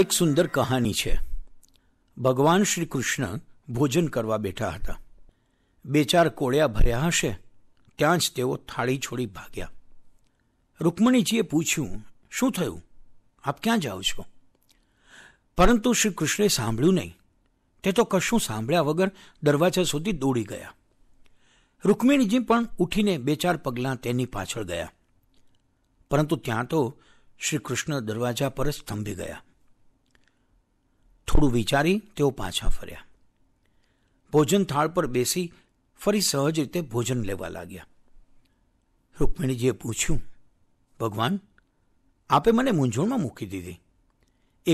એક સુંદર કહાની છે ભગવાન શ્રી કૃષ્ણ ભોજન કરવા બેઠા હતા બે ચાર કોળિયા ભર્યા હશે ત્યાં જ તેઓ થાળી છોડી ભાગ્યા રૂકમણીજીએ પૂછ્યું શું થયું આપ ક્યાં જાઓ છો પરંતુ શ્રી કૃષ્ણે સાંભળ્યું નહીં તે તો કશું સાંભળ્યા વગર દરવાજા સુધી દોડી ગયા રૂકમિણીજી પણ ઉઠીને બે ચાર પગલાં તેની પાછળ ગયા પરંતુ ત્યાં તો શ્રી કૃષ્ણ દરવાજા પર સ્તંભી ગયા થોડું વિચારી તેઓ પાછા ફર્યા ભોજન થાળ પર બેસી ફરી સહજ રીતે ભોજન લેવા લાગ્યા રૂકમિણીજીએ પૂછ્યું ભગવાન આપે મને મૂંઝવણમાં મૂકી દીધી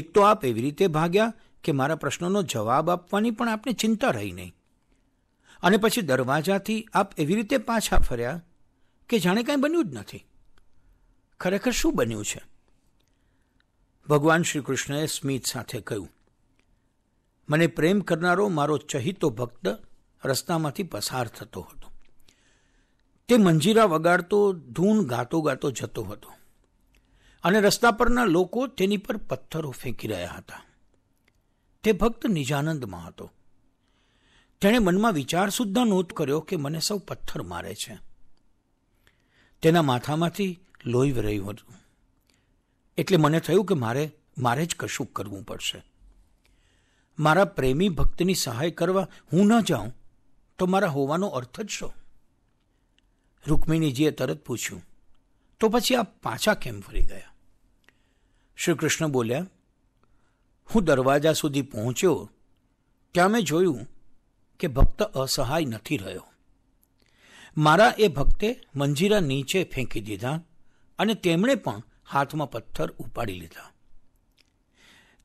એક તો આપ એવી રીતે ભાગ્યા કે મારા પ્રશ્નોનો જવાબ આપવાની પણ આપને ચિંતા રહી નહીં અને પછી દરવાજાથી આપ એવી રીતે પાછા ફર્યા કે જાણે કાંઈ બન્યું જ નથી ખરેખર શું બન્યું છે ભગવાન શ્રી કૃષ્ણએ સ્મિત સાથે કહ્યું મને પ્રેમ કરનારો મારો ચહિતો ભક્ત રસ્તામાંથી પસાર થતો હતો તે મંજીરા વગાડતો ધૂન ગાતો ગાતો જતો હતો અને રસ્તા પરના લોકો તેની પર પથ્થરો ફેંકી રહ્યા હતા તે ભક્ત નિજાનંદમાં હતો તેણે મનમાં વિચાર સુદ્ધા નોંધ કર્યો કે મને સૌ પથ્થર મારે છે તેના માથામાંથી લોહી રહ્યું હતું એટલે મને થયું કે મારે મારે જ કશું કરવું પડશે મારા પ્રેમી ભક્તની સહાય કરવા હું ન જાઉં તો મારા હોવાનો અર્થ જ શું રૂકમિણીજીએ તરત પૂછ્યું તો પછી આપ પાછા કેમ ફરી ગયા શ્રી કૃષ્ણ બોલ્યા હું દરવાજા સુધી પહોંચ્યો ત્યાં મેં જોયું કે ભક્ત અસહાય નથી રહ્યો મારા એ ભક્તે મંજીરા નીચે ફેંકી દીધા અને તેમણે પણ હાથમાં પથ્થર ઉપાડી લીધા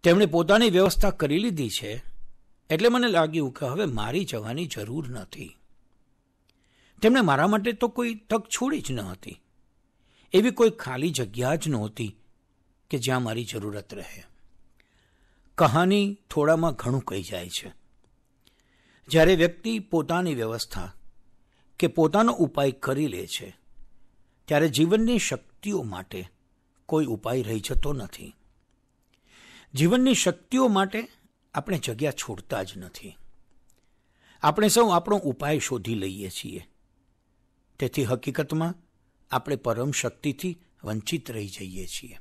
તેમણે પોતાની વ્યવસ્થા કરી લીધી છે એટલે મને લાગ્યું કે હવે મારી જવાની જરૂર નથી તેમણે મારા માટે તો કોઈ તક છોડી જ ન હતી એવી કોઈ ખાલી જગ્યા જ નહોતી કે જ્યાં મારી જરૂરત રહે કહાની થોડામાં ઘણું કહી જાય છે જ્યારે વ્યક્તિ પોતાની વ્યવસ્થા કે પોતાનો ઉપાય કરી લે છે ત્યારે જીવનની શક્તિઓ માટે કોઈ ઉપાય રહી જતો નથી જીવનની શક્તિઓ માટે આપણે જગ્યા છોડતા જ નથી આપણે સૌ આપણો ઉપાય શોધી લઈએ છીએ તેથી હકીકતમાં આપણે પરમ શક્તિથી વંચિત રહી જઈએ છીએ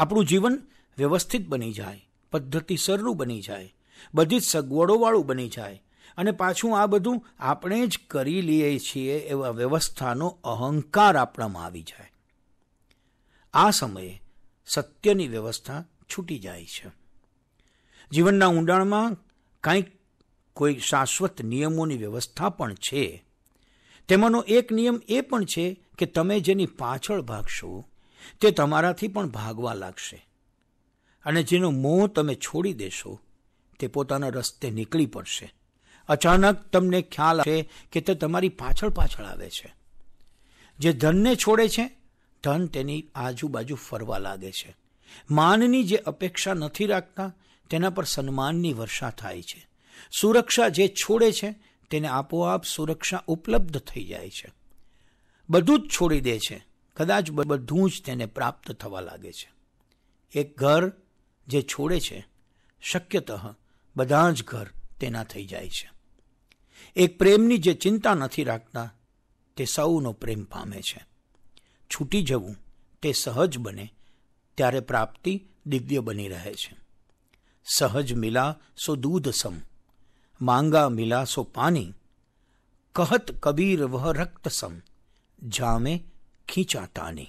આપણું જીવન વ્યવસ્થિત બની જાય પદ્ધતિસરનું બની જાય બધી જ સગવડોવાળું બની જાય અને પાછું આ બધું આપણે જ કરી લઈએ છીએ એવા વ્યવસ્થાનો અહંકાર આપણામાં આવી જાય આ સમયે સત્યની વ્યવસ્થા છૂટી જાય છે જીવનના ઊંડાણમાં કાંઈક કોઈ શાશ્વત નિયમોની વ્યવસ્થા પણ છે તેમાંનો એક નિયમ એ પણ છે કે તમે જેની પાછળ ભાગશો તે તમારાથી પણ ભાગવા લાગશે અને જેનો મોહ તમે છોડી દેશો તે પોતાના રસ્તે નીકળી પડશે અચાનક તમને ખ્યાલ આવે કે તે તમારી પાછળ પાછળ આવે છે જે ધનને છોડે છે ધન તેની આજુબાજુ ફરવા લાગે છે માનની જે અપેક્ષા નથી રાખતા તેના પર સન્માનની વર્ષા થાય છે સુરક્ષા જે છોડે છે તેને આપોઆપ સુરક્ષા ઉપલબ્ધ થઈ જાય છે બધું જ છોડી દે છે કદાચ બધું જ તેને પ્રાપ્ત થવા લાગે છે એક ઘર જે છોડે છે શક્યતઃ બધા જ ઘર તેના થઈ જાય છે એક પ્રેમની જે ચિંતા નથી રાખતા તે સૌનો પ્રેમ પામે છે છૂટી જવું તે સહજ બને ત્યારે પ્રાપ્તિ દિવ્ય બની રહે છે સહજ મિલા સો દૂધ સમ માંગા મિલા સો પાણી કહત કબીર વહ રક્ત સમ જામે ખીંચાતાની